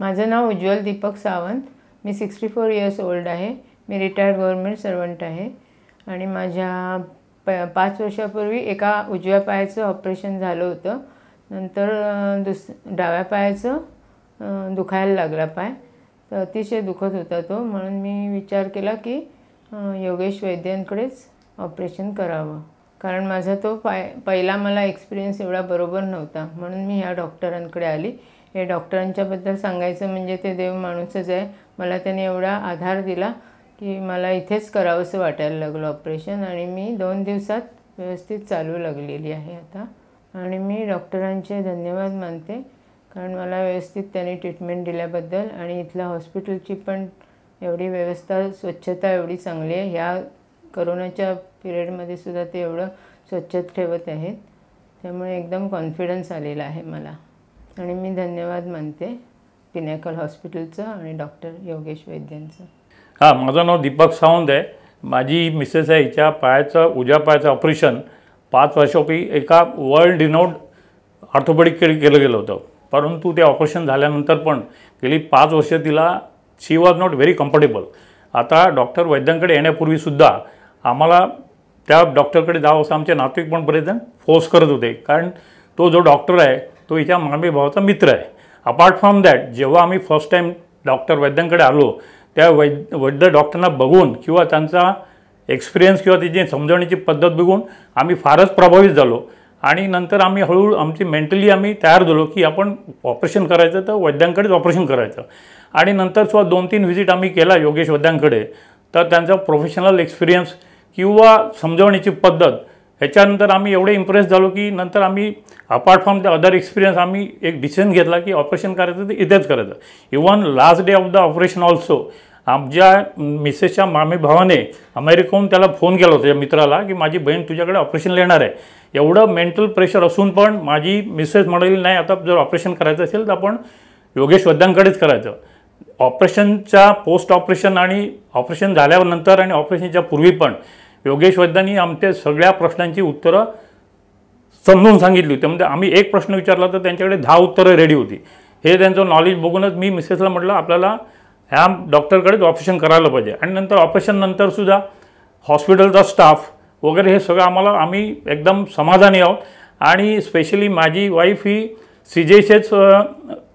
माझं नाव उज्ज्वल दीपक सावंत मी सिक्स्टी फोर इयर्स ओल्ड आहे मी रिटायर्ड गव्हर्मेंट सर्वंट आहे आणि माझ्या प पाच वर्षापूर्वी एका उजव्या पायाचं ऑपरेशन झालं होतं नंतर दुस डाव्या पायाचं दुखायला लागला पाय तर अतिशय दुखत होता तो म्हणून मी विचार केला की योगेश वैद्यांकडेच ऑपरेशन करावं कारण माझा तो पाय पहिला मला एक्सपिरियन्स एवढा बरोबर नव्हता म्हणून मी ह्या डॉक्टरांकडे आली हे डॉक्टरांच्याबद्दल सांगायचं म्हणजे ते देव माणूसच आहे मला त्याने एवढा आधार दिला की मला इथेच करावंसं वाटायला लागलं ऑपरेशन आणि मी दोन दिवसात व्यवस्थित चालू लागलेली आहे आता आणि मी डॉक्टरांचे धन्यवाद मानते कारण मला व्यवस्थित त्यांनी ट्रीटमेंट दिल्याबद्दल आणि इथल्या हॉस्पिटलची पण एवढी व्यवस्था स्वच्छता एवढी चांगली आहे ह्या करोनाच्या पिरियडमध्ये सुद्धा ते एवढं स्वच्छ ठेवत आहेत त्यामुळे एकदम कॉन्फिडन्स आलेला आहे मला आणि मी धन्यवाद मानते पिनॅकल हॉस्पिटलचं आणि डॉक्टर योगेश वैद्यांचं हां माझं नाव दीपक सावंत आहे माझी मिसेस आहे हिच्या पायाचं उज्या पायाचं ऑपरेशन पाच वर्षापूर्वी एका वर्ल्ड रिनोड ऑर्थोपेडिक केलं गेलं होतं परंतु ते ऑपरेशन झाल्यानंतर पण गेली पाच वर्ष तिला she was not very comfortable आता डॉक्टर वैद्यांकडे येण्यापूर्वीसुद्धा आम्हाला त्या डॉक्टरकडे जावं असं आमचे नातेवाईक पण बरेचजण फोर्स करत होते कारण तो जो डॉक्टर आहे तो इच्या मामी भावाचा मित्र आहे अपार्ट फ्रॉम दॅट जेव्हा आम्ही फर्स्ट टाईम डॉक्टर वैद्यांकडे आलो त्या वैद्य वैद्य डॉक्टरना बघून किंवा त्यांचा एक्सपिरियन्स किंवा त्याची समजवण्याची पद्धत बघून आम्ही फारच प्रभावित झालो आणि नंतर आम्ही हळूहळू आमची मेंटली आम्ही तयार झालो की आपण ऑपरेशन करायचं तर वैद्यांकडेच ऑपरेशन करायचं आणि नंतर सुद्धा दोन तीन व्हिजिट आम्ही केला योगेश वैद्यांकडे तर त्यांचा प्रोफेशनल एक्सपिरियन्स किंवा समजवण्याची पद्धत ह्याच्यानंतर आम्ही एवढे इम्प्रेस झालो की नंतर आम्ही apart from the other experience आम्ही एक डिसिजन घेतला की ऑपरेशन करायचं ते इथेच करायचं even last day of the operation also आमच्या मिसेसच्या मामी भावाने अमेरिकेहून त्याला फोन केला होता या मित्राला की माझी बहीण तुझ्याकडे ऑपरेशन येणार आहे एवढं मेंटल प्रेशर असून पण माझी मिसेस म्हणाली नाही आता जर ऑपरेशन करायचं असेल तर आपण योगेश वद्यांकडेच करायचं ऑपरेशनच्या पोस्ट ऑपरेशन आणि ऑपरेशन झाल्यानंतर आणि ऑपरेशनच्या पूर्वी पण योगेश वैद्यांनी आमच्या सगळ्या प्रश्नांची उत्तरं समजून सांगितली होती म्हणजे आम्ही एक प्रश्न विचारला तर त्यांच्याकडे दहा उत्तरं रेडी होती हे त्यांचं नॉलेज बघूनच मी मिसेसला म्हटलं आपल्याला ह्या डॉक्टरकडेच ऑपरेशन करायला पाहिजे आणि नंतर ऑपरेशननंतरसुद्धा हॉस्पिटलचा स्टाफ वगैरे हे सगळं आम्हाला आम्ही एकदम समाधानी आहोत आणि स्पेशली माझी वाईफ ही सी जे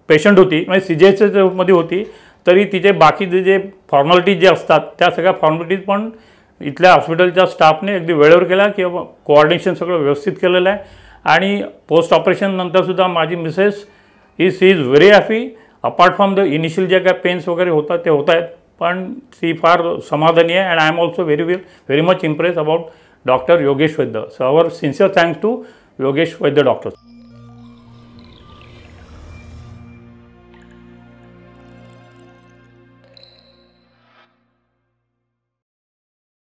पेशंट होती म्हणजे सी जे होती तरी तिचे बाकीचे जे फॉर्मॅलिटीज जे असतात त्या सगळ्या फॉर्मॅलिटीज पण इथल्या हॉस्पिटलच्या स्टाफने अगदी वेळेवर केला किंवा कोऑर्डिनेशन सगळं व्यवस्थित केलेलं आहे आणि पोस्ट ऑपरेशननंतरसुद्धा माझी मिसेस ही she is very happy apart from the initial ज्या काय पेन्स वगैरे होतात ते होत आहेत पण सी फार समाधानी आहे and I am also very well very much impress about doctor Yogesh Vaidya so our sincere thanks to Yogesh Vaidya doctor